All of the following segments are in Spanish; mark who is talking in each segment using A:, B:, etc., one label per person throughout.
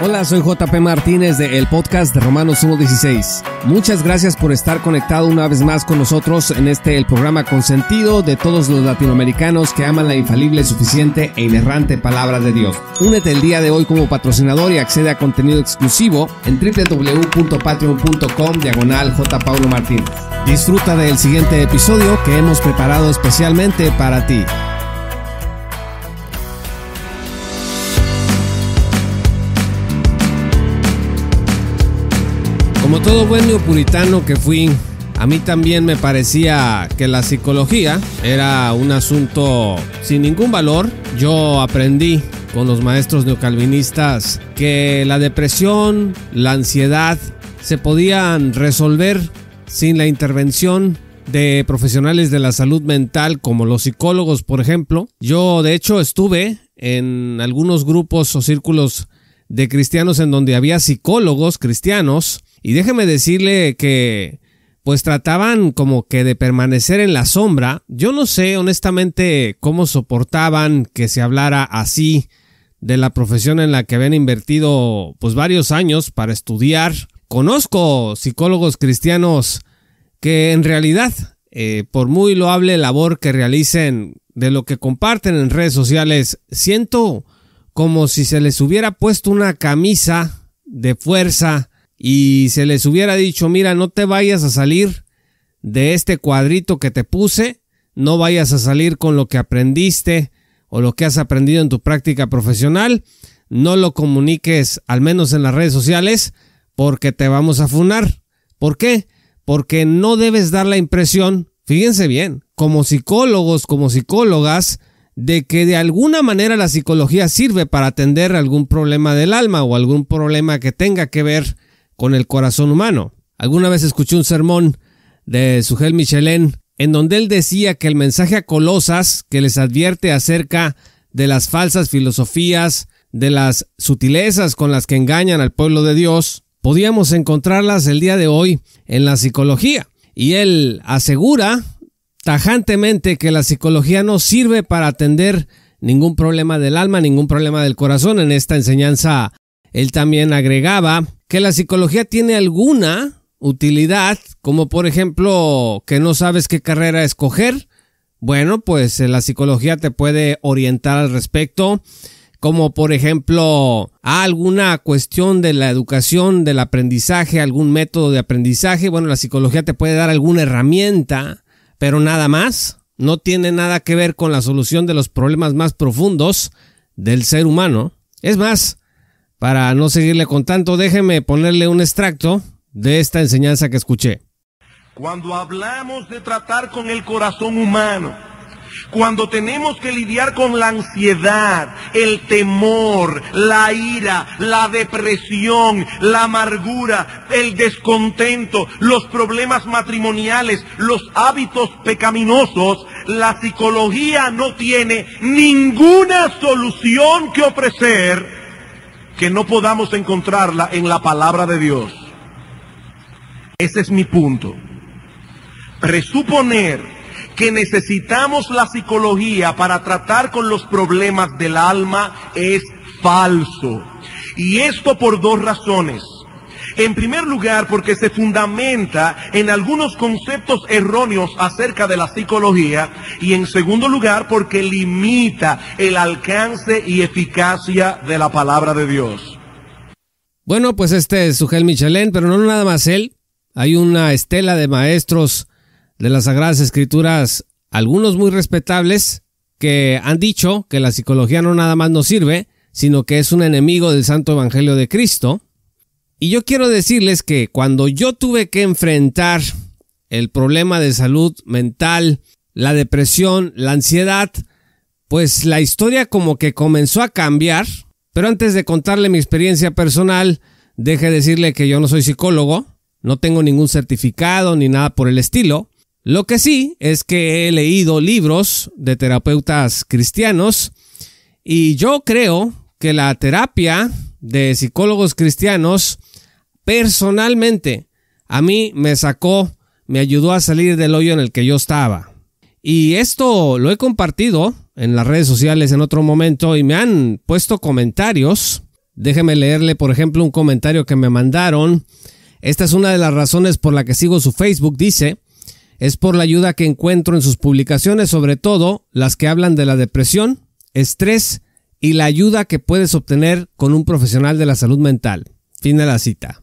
A: Hola, soy JP Martínez de el podcast de Romanos 1.16. Muchas gracias por estar conectado una vez más con nosotros en este el programa consentido de todos los latinoamericanos que aman la infalible, suficiente e inerrante palabra de Dios. Únete el día de hoy como patrocinador y accede a contenido exclusivo en www.patreon.com diagonal Disfruta del siguiente episodio que hemos preparado especialmente para ti. Como todo buen neopuritano que fui, a mí también me parecía que la psicología era un asunto sin ningún valor. Yo aprendí con los maestros neocalvinistas que la depresión, la ansiedad, se podían resolver sin la intervención de profesionales de la salud mental como los psicólogos, por ejemplo. Yo, de hecho, estuve en algunos grupos o círculos de cristianos en donde había psicólogos cristianos y déjeme decirle que pues trataban como que de permanecer en la sombra. Yo no sé honestamente cómo soportaban que se hablara así de la profesión en la que habían invertido pues varios años para estudiar. Conozco psicólogos cristianos que en realidad, eh, por muy loable labor que realicen de lo que comparten en redes sociales, siento como si se les hubiera puesto una camisa de fuerza y se les hubiera dicho, mira, no te vayas a salir de este cuadrito que te puse, no vayas a salir con lo que aprendiste o lo que has aprendido en tu práctica profesional, no lo comuniques, al menos en las redes sociales, porque te vamos a funar. ¿Por qué? Porque no debes dar la impresión, fíjense bien, como psicólogos, como psicólogas, de que de alguna manera la psicología sirve para atender algún problema del alma o algún problema que tenga que ver con el corazón humano. Alguna vez escuché un sermón de Sujel Michelén en donde él decía que el mensaje a Colosas que les advierte acerca de las falsas filosofías, de las sutilezas con las que engañan al pueblo de Dios, podíamos encontrarlas el día de hoy en la psicología. Y él asegura tajantemente que la psicología no sirve para atender ningún problema del alma, ningún problema del corazón. En esta enseñanza él también agregaba que la psicología tiene alguna utilidad, como por ejemplo que no sabes qué carrera escoger, bueno, pues eh, la psicología te puede orientar al respecto, como por ejemplo alguna cuestión de la educación, del aprendizaje, algún método de aprendizaje, bueno, la psicología te puede dar alguna herramienta, pero nada más, no tiene nada que ver con la solución de los problemas más profundos del ser humano. Es más, para no seguirle con tanto, déjeme ponerle un extracto de esta enseñanza que escuché.
B: Cuando hablamos de tratar con el corazón humano, cuando tenemos que lidiar con la ansiedad, el temor, la ira, la depresión, la amargura, el descontento, los problemas matrimoniales, los hábitos pecaminosos, la psicología no tiene ninguna solución que ofrecer que no podamos encontrarla en la palabra de Dios. Ese es mi punto. Presuponer que necesitamos la psicología para tratar con los problemas del alma es falso. Y esto por dos razones. En primer lugar, porque se fundamenta en algunos conceptos erróneos acerca de la psicología. Y en segundo lugar, porque limita el alcance y eficacia de la palabra de Dios.
A: Bueno, pues este es Sujel Michelén, pero no nada más él. Hay una estela de maestros de las Sagradas Escrituras, algunos muy respetables, que han dicho que la psicología no nada más nos sirve, sino que es un enemigo del Santo Evangelio de Cristo. Y yo quiero decirles que cuando yo tuve que enfrentar el problema de salud mental, la depresión, la ansiedad, pues la historia como que comenzó a cambiar. Pero antes de contarle mi experiencia personal, deje decirle que yo no soy psicólogo, no tengo ningún certificado ni nada por el estilo. Lo que sí es que he leído libros de terapeutas cristianos y yo creo que la terapia de psicólogos cristianos personalmente a mí me sacó, me ayudó a salir del hoyo en el que yo estaba. Y esto lo he compartido en las redes sociales en otro momento y me han puesto comentarios. Déjeme leerle, por ejemplo, un comentario que me mandaron. Esta es una de las razones por la que sigo su Facebook. Dice, es por la ayuda que encuentro en sus publicaciones, sobre todo las que hablan de la depresión, estrés y la ayuda que puedes obtener con un profesional de la salud mental. Fin de la cita.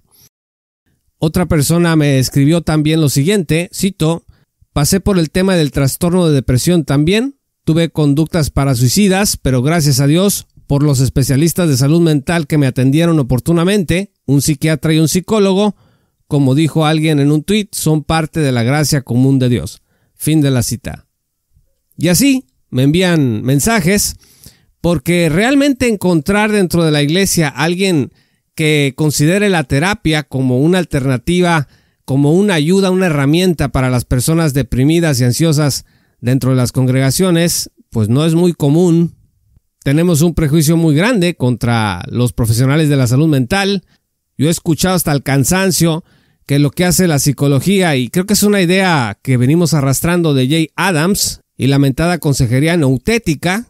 A: Otra persona me escribió también lo siguiente, cito, pasé por el tema del trastorno de depresión también, tuve conductas para suicidas, pero gracias a Dios, por los especialistas de salud mental que me atendieron oportunamente, un psiquiatra y un psicólogo, como dijo alguien en un tuit, son parte de la gracia común de Dios. Fin de la cita. Y así me envían mensajes porque realmente encontrar dentro de la iglesia alguien que considere la terapia como una alternativa, como una ayuda, una herramienta para las personas deprimidas y ansiosas dentro de las congregaciones, pues no es muy común. Tenemos un prejuicio muy grande contra los profesionales de la salud mental. Yo he escuchado hasta el cansancio que lo que hace la psicología, y creo que es una idea que venimos arrastrando de Jay Adams y lamentada consejería neutética,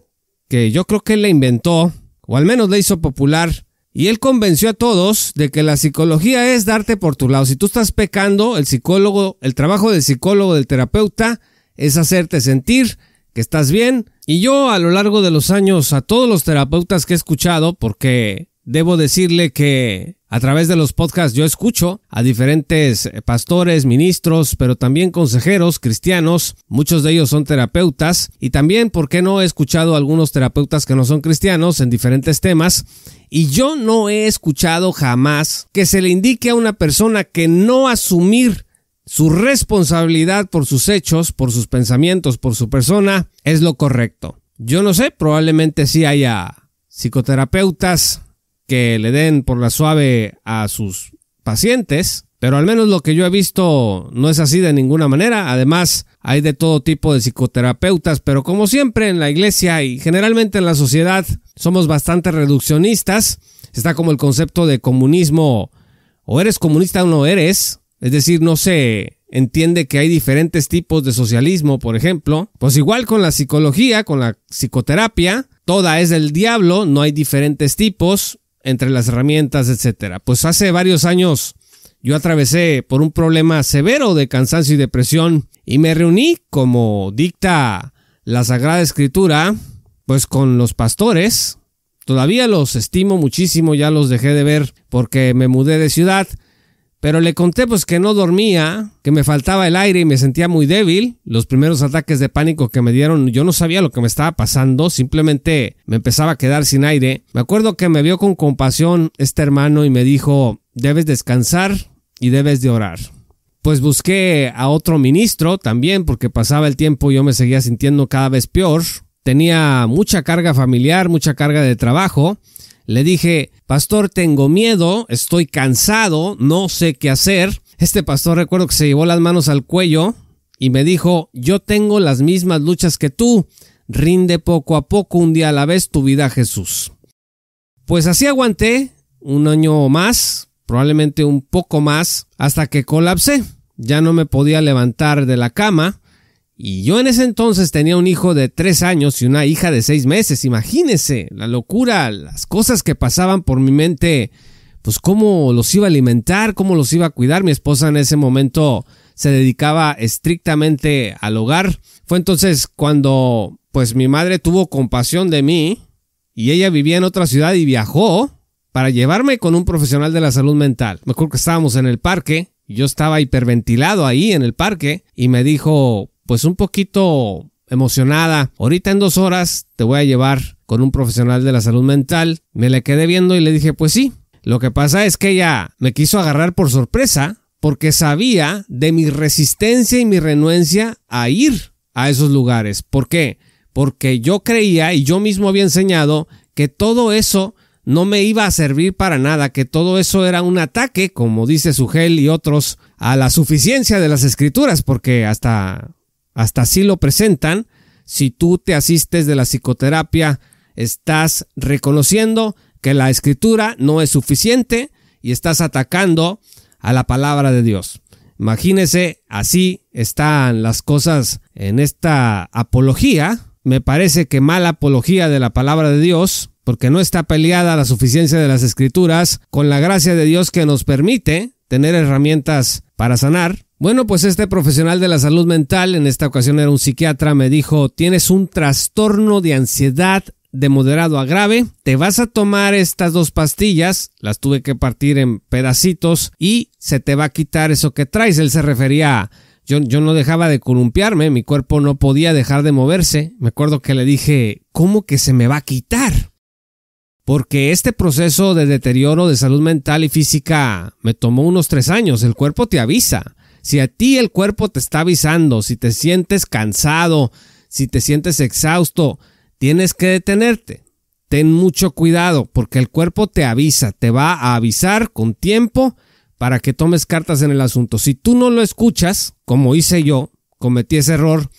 A: que yo creo que él la inventó, o al menos la hizo popular y él convenció a todos de que la psicología es darte por tu lado. Si tú estás pecando, el psicólogo, el trabajo del psicólogo, del terapeuta, es hacerte sentir que estás bien. Y yo a lo largo de los años a todos los terapeutas que he escuchado, porque debo decirle que a través de los podcasts yo escucho a diferentes pastores, ministros, pero también consejeros cristianos, muchos de ellos son terapeutas, y también, porque no he escuchado a algunos terapeutas que no son cristianos en diferentes temas? Y yo no he escuchado jamás que se le indique a una persona que no asumir su responsabilidad por sus hechos, por sus pensamientos, por su persona, es lo correcto. Yo no sé, probablemente sí haya psicoterapeutas que le den por la suave a sus pacientes, pero al menos lo que yo he visto no es así de ninguna manera. Además, hay de todo tipo de psicoterapeutas, pero como siempre en la iglesia y generalmente en la sociedad somos bastante reduccionistas. Está como el concepto de comunismo, o eres comunista o no eres, es decir, no se entiende que hay diferentes tipos de socialismo, por ejemplo. Pues igual con la psicología, con la psicoterapia, toda es del diablo, no hay diferentes tipos, entre las herramientas, etcétera. Pues hace varios años yo atravesé por un problema severo de cansancio y depresión y me reuní, como dicta la Sagrada Escritura, pues con los pastores. Todavía los estimo muchísimo, ya los dejé de ver porque me mudé de ciudad, pero le conté pues que no dormía, que me faltaba el aire y me sentía muy débil. Los primeros ataques de pánico que me dieron, yo no sabía lo que me estaba pasando, simplemente me empezaba a quedar sin aire. Me acuerdo que me vio con compasión este hermano y me dijo, debes descansar y debes de orar pues busqué a otro ministro también porque pasaba el tiempo y yo me seguía sintiendo cada vez peor. Tenía mucha carga familiar, mucha carga de trabajo le dije, pastor, tengo miedo, estoy cansado, no sé qué hacer. Este pastor recuerdo que se llevó las manos al cuello y me dijo, yo tengo las mismas luchas que tú, rinde poco a poco un día a la vez tu vida Jesús. Pues así aguanté un año más, probablemente un poco más, hasta que colapsé. Ya no me podía levantar de la cama, y yo en ese entonces tenía un hijo de tres años y una hija de seis meses. Imagínese la locura, las cosas que pasaban por mi mente, pues cómo los iba a alimentar, cómo los iba a cuidar. Mi esposa en ese momento se dedicaba estrictamente al hogar. Fue entonces cuando pues mi madre tuvo compasión de mí y ella vivía en otra ciudad y viajó para llevarme con un profesional de la salud mental. Me acuerdo que estábamos en el parque, yo estaba hiperventilado ahí en el parque y me dijo, pues un poquito emocionada. Ahorita en dos horas te voy a llevar con un profesional de la salud mental. Me le quedé viendo y le dije, pues sí. Lo que pasa es que ella me quiso agarrar por sorpresa porque sabía de mi resistencia y mi renuencia a ir a esos lugares. ¿Por qué? Porque yo creía y yo mismo había enseñado que todo eso no me iba a servir para nada, que todo eso era un ataque, como dice Sugel y otros, a la suficiencia de las escrituras, porque hasta hasta así lo presentan. Si tú te asistes de la psicoterapia, estás reconociendo que la escritura no es suficiente y estás atacando a la palabra de Dios. Imagínese, así están las cosas en esta apología. Me parece que mala apología de la palabra de Dios, porque no está peleada la suficiencia de las escrituras con la gracia de Dios que nos permite tener herramientas para sanar. Bueno, pues este profesional de la salud mental, en esta ocasión era un psiquiatra, me dijo, tienes un trastorno de ansiedad de moderado a grave, te vas a tomar estas dos pastillas, las tuve que partir en pedacitos y se te va a quitar eso que traes. Él se refería a, yo, yo no dejaba de columpiarme, mi cuerpo no podía dejar de moverse. Me acuerdo que le dije, ¿cómo que se me va a quitar? porque este proceso de deterioro de salud mental y física me tomó unos tres años, el cuerpo te avisa. Si a ti el cuerpo te está avisando, si te sientes cansado, si te sientes exhausto, tienes que detenerte. Ten mucho cuidado porque el cuerpo te avisa, te va a avisar con tiempo para que tomes cartas en el asunto. Si tú no lo escuchas, como hice yo, cometí ese error,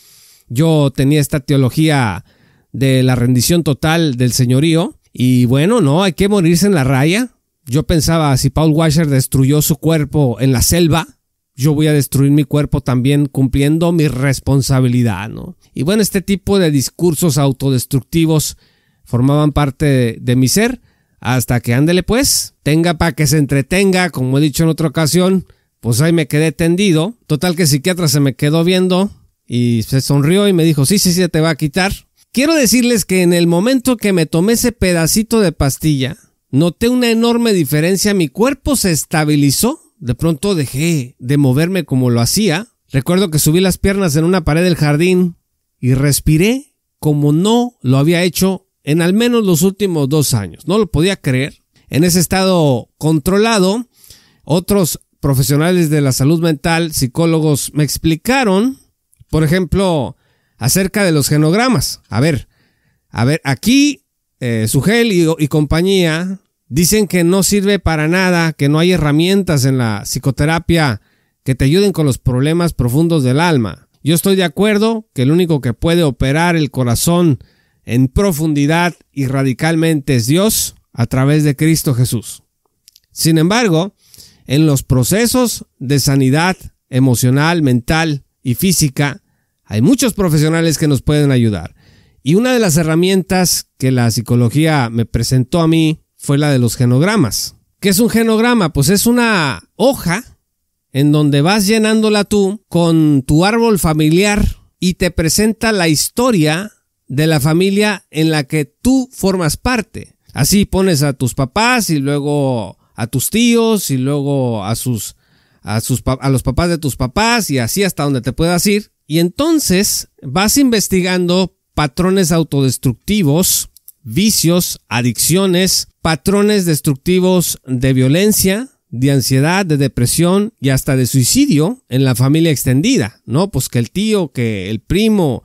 A: yo tenía esta teología de la rendición total del señorío y bueno, no, hay que morirse en la raya. Yo pensaba, si Paul Washer destruyó su cuerpo en la selva, yo voy a destruir mi cuerpo también cumpliendo mi responsabilidad, ¿no? Y bueno, este tipo de discursos autodestructivos formaban parte de, mi ser hasta que ándele pues, tenga para que se entretenga, como he dicho en otra ocasión, pues ahí me quedé tendido. Total que el psiquiatra se me quedó viendo y se sonrió y me dijo, sí, sí, sí, te va a quitar. Quiero decirles que en el momento que me tomé ese pedacito de pastilla, noté una enorme diferencia, mi cuerpo se estabilizó de pronto dejé de moverme como lo hacía. Recuerdo que subí las piernas en una pared del jardín y respiré como no lo había hecho en al menos los últimos dos años. No lo podía creer. En ese estado controlado, otros profesionales de la salud mental, psicólogos, me explicaron, por ejemplo, acerca de los genogramas. A ver, a ver, aquí eh, sujel y compañía Dicen que no sirve para nada, que no hay herramientas en la psicoterapia que te ayuden con los problemas profundos del alma. Yo estoy de acuerdo que el único que puede operar el corazón en profundidad y radicalmente es Dios a través de Cristo Jesús. Sin embargo, en los procesos de sanidad emocional, mental y física, hay muchos profesionales que nos pueden ayudar. Y una de las herramientas que la psicología me presentó a mí fue la de los genogramas. ¿Qué es un genograma? Pues es una hoja en donde vas llenándola tú con tu árbol familiar y te presenta la historia de la familia en la que tú formas parte. Así pones a tus papás y luego a tus tíos y luego a sus a sus a los papás de tus papás y así hasta donde te puedas ir y entonces vas investigando patrones autodestructivos vicios, adicciones, patrones destructivos de violencia, de ansiedad, de depresión y hasta de suicidio en la familia extendida, ¿no? Pues que el tío, que el primo,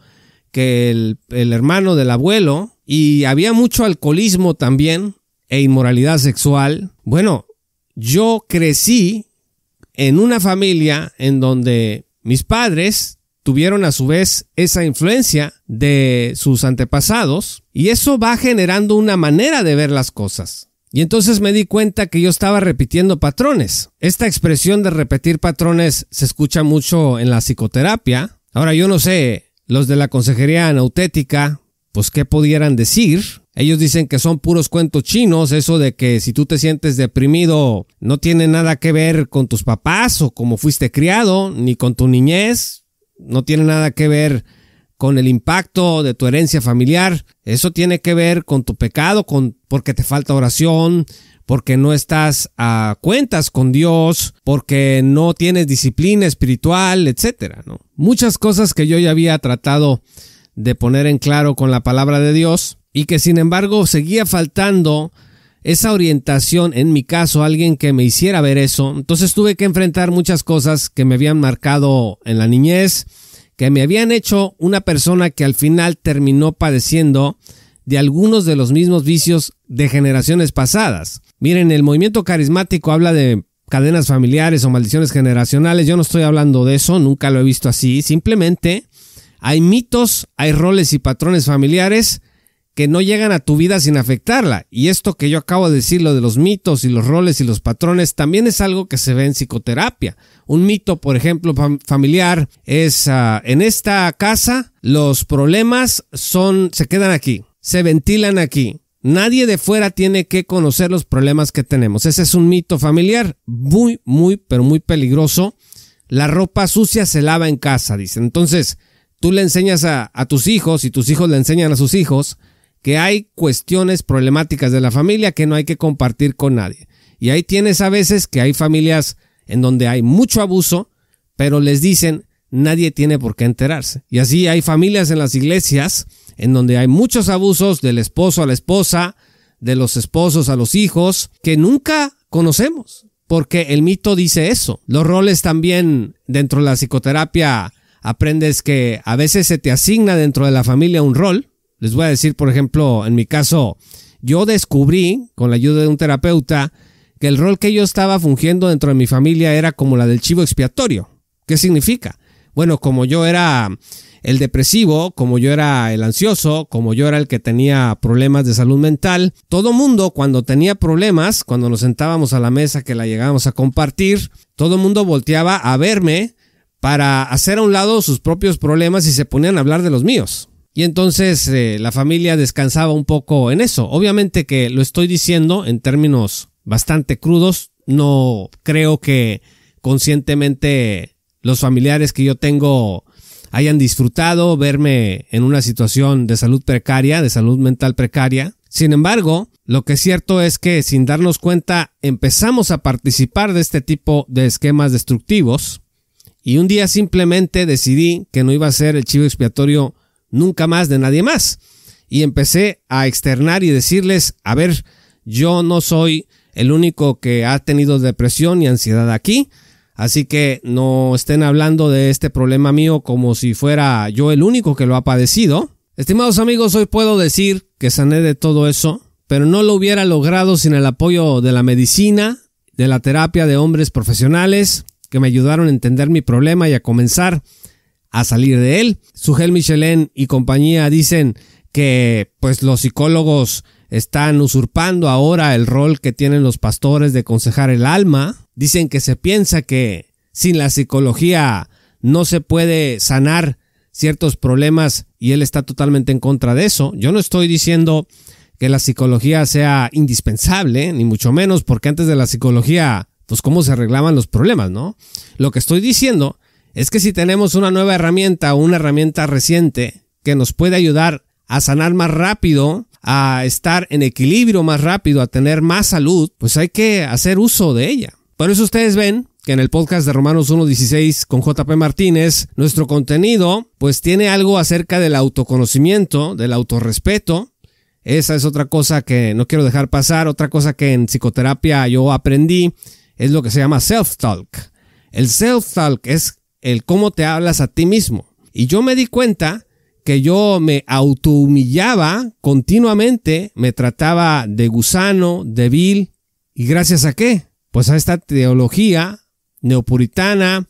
A: que el, el hermano del abuelo, y había mucho alcoholismo también e inmoralidad sexual. Bueno, yo crecí en una familia en donde mis padres tuvieron a su vez esa influencia de sus antepasados y eso va generando una manera de ver las cosas. Y entonces me di cuenta que yo estaba repitiendo patrones. Esta expresión de repetir patrones se escucha mucho en la psicoterapia. Ahora yo no sé, los de la consejería anautética, pues qué pudieran decir. Ellos dicen que son puros cuentos chinos, eso de que si tú te sientes deprimido no tiene nada que ver con tus papás o cómo fuiste criado, ni con tu niñez, no tiene nada que ver con el impacto de tu herencia familiar. Eso tiene que ver con tu pecado, con porque te falta oración, porque no estás a cuentas con Dios, porque no tienes disciplina espiritual, etcétera, Muchas cosas que yo ya había tratado de poner en claro con la palabra de Dios y que sin embargo seguía faltando esa orientación, en mi caso, alguien que me hiciera ver eso. Entonces tuve que enfrentar muchas cosas que me habían marcado en la niñez, que me habían hecho una persona que al final terminó padeciendo de algunos de los mismos vicios de generaciones pasadas. Miren, el movimiento carismático habla de cadenas familiares o maldiciones generacionales. Yo no estoy hablando de eso, nunca lo he visto así. Simplemente hay mitos, hay roles y patrones familiares que no llegan a tu vida sin afectarla. Y esto que yo acabo de decir, lo de los mitos y los roles y los patrones, también es algo que se ve en psicoterapia. Un mito, por ejemplo, familiar es ah, en esta casa los problemas son se quedan aquí, se ventilan aquí. Nadie de fuera tiene que conocer los problemas que tenemos. Ese es un mito familiar muy, muy, pero muy peligroso. La ropa sucia se lava en casa, dice. Entonces, tú le enseñas a, a tus hijos y tus hijos le enseñan a sus hijos que hay cuestiones problemáticas de la familia que no hay que compartir con nadie. Y ahí tienes a veces que hay familias en donde hay mucho abuso, pero les dicen nadie tiene por qué enterarse. Y así hay familias en las iglesias en donde hay muchos abusos del esposo a la esposa, de los esposos a los hijos, que nunca conocemos, porque el mito dice eso. Los roles también dentro de la psicoterapia aprendes que a veces se te asigna dentro de la familia un rol les voy a decir, por ejemplo, en mi caso, yo descubrí, con la ayuda de un terapeuta, que el rol que yo estaba fungiendo dentro de mi familia era como la del chivo expiatorio. ¿Qué significa? Bueno, como yo era el depresivo, como yo era el ansioso, como yo era el que tenía problemas de salud mental, todo mundo cuando tenía problemas, cuando nos sentábamos a la mesa que la llegábamos a compartir, todo mundo volteaba a verme para hacer a un lado sus propios problemas y se ponían a hablar de los míos. Y entonces eh, la familia descansaba un poco en eso. Obviamente que lo estoy diciendo en términos bastante crudos. No creo que conscientemente los familiares que yo tengo hayan disfrutado verme en una situación de salud precaria, de salud mental precaria. Sin embargo, lo que es cierto es que sin darnos cuenta empezamos a participar de este tipo de esquemas destructivos y un día simplemente decidí que no iba a ser el chivo expiatorio nunca más de nadie más. Y empecé a externar y decirles, a ver, yo no soy el único que ha tenido depresión y ansiedad aquí, así que no estén hablando de este problema mío como si fuera yo el único que lo ha padecido. Estimados amigos, hoy puedo decir que sané de todo eso, pero no lo hubiera logrado sin el apoyo de la medicina, de la terapia de hombres profesionales, que me ayudaron a entender mi problema y a comenzar a salir de él. Sugel Michelin y compañía dicen que pues los psicólogos están usurpando ahora el rol que tienen los pastores de aconsejar el alma. Dicen que se piensa que sin la psicología no se puede sanar ciertos problemas y él está totalmente en contra de eso. Yo no estoy diciendo que la psicología sea indispensable, ni mucho menos, porque antes de la psicología, pues cómo se arreglaban los problemas, ¿no? Lo que estoy diciendo es que si tenemos una nueva herramienta o una herramienta reciente que nos puede ayudar a sanar más rápido, a estar en equilibrio más rápido, a tener más salud, pues hay que hacer uso de ella. Por eso ustedes ven que en el podcast de Romanos 1.16 con JP Martínez, nuestro contenido pues tiene algo acerca del autoconocimiento, del autorrespeto. Esa es otra cosa que no quiero dejar pasar, otra cosa que en psicoterapia yo aprendí, es lo que se llama self-talk. El self-talk es el cómo te hablas a ti mismo. Y yo me di cuenta que yo me autohumillaba continuamente, me trataba de gusano, débil. y gracias a qué? Pues a esta teología neopuritana,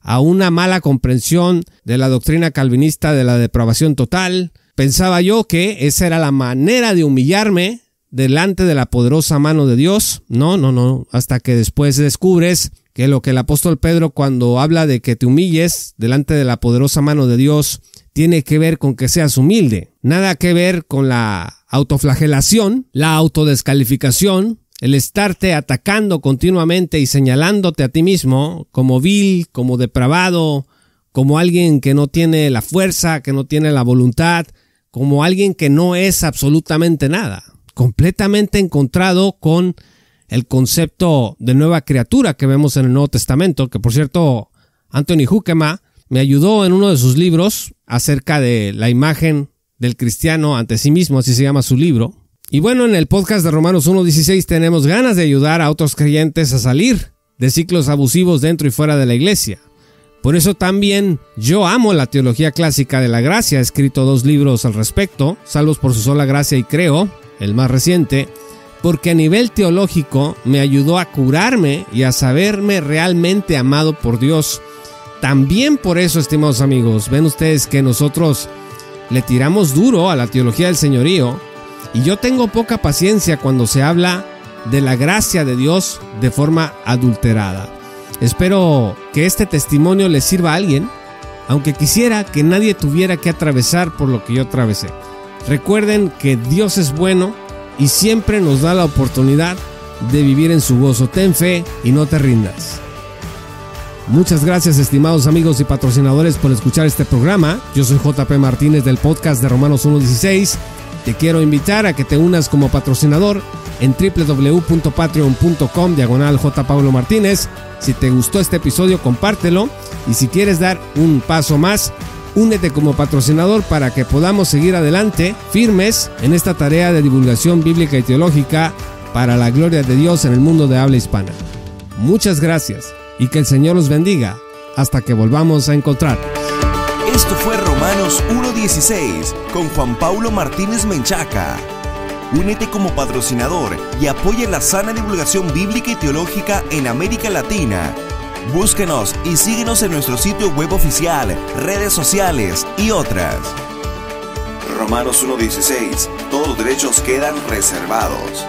A: a una mala comprensión de la doctrina calvinista de la depravación total, pensaba yo que esa era la manera de humillarme delante de la poderosa mano de Dios. No, no, no, hasta que después descubres que lo que el apóstol Pedro cuando habla de que te humilles delante de la poderosa mano de Dios, tiene que ver con que seas humilde. Nada que ver con la autoflagelación, la autodescalificación, el estarte atacando continuamente y señalándote a ti mismo como vil, como depravado, como alguien que no tiene la fuerza, que no tiene la voluntad, como alguien que no es absolutamente nada, completamente encontrado con el concepto de nueva criatura que vemos en el Nuevo Testamento, que por cierto, Anthony Hukema me ayudó en uno de sus libros acerca de la imagen del cristiano ante sí mismo, así se llama su libro. Y bueno, en el podcast de Romanos 1.16 tenemos ganas de ayudar a otros creyentes a salir de ciclos abusivos dentro y fuera de la iglesia. Por eso también yo amo la teología clásica de la gracia, he escrito dos libros al respecto, Salvos por su sola gracia y creo, el más reciente, porque a nivel teológico me ayudó a curarme y a saberme realmente amado por Dios. También por eso, estimados amigos, ven ustedes que nosotros le tiramos duro a la teología del señorío y yo tengo poca paciencia cuando se habla de la gracia de Dios de forma adulterada. Espero que este testimonio le sirva a alguien, aunque quisiera que nadie tuviera que atravesar por lo que yo atravesé. Recuerden que Dios es bueno y siempre nos da la oportunidad de vivir en su gozo. Ten fe y no te rindas. Muchas gracias estimados amigos y patrocinadores por escuchar este programa. Yo soy JP Martínez del podcast de Romanos 1.16. Te quiero invitar a que te unas como patrocinador en www.patreon.com diagonal Si te gustó este episodio compártelo y si quieres dar un paso más Únete como patrocinador para que podamos seguir adelante firmes en esta tarea de divulgación bíblica y teológica para la gloria de Dios en el mundo de habla hispana. Muchas gracias y que el Señor los bendiga hasta que volvamos a encontrar.
B: Esto fue Romanos 1.16 con Juan Paulo Martínez Menchaca. Únete como patrocinador y apoya la sana divulgación bíblica y teológica en América Latina Búsquenos y síguenos en nuestro sitio web oficial, redes sociales y otras. Romanos 1.16. Todos los derechos quedan reservados.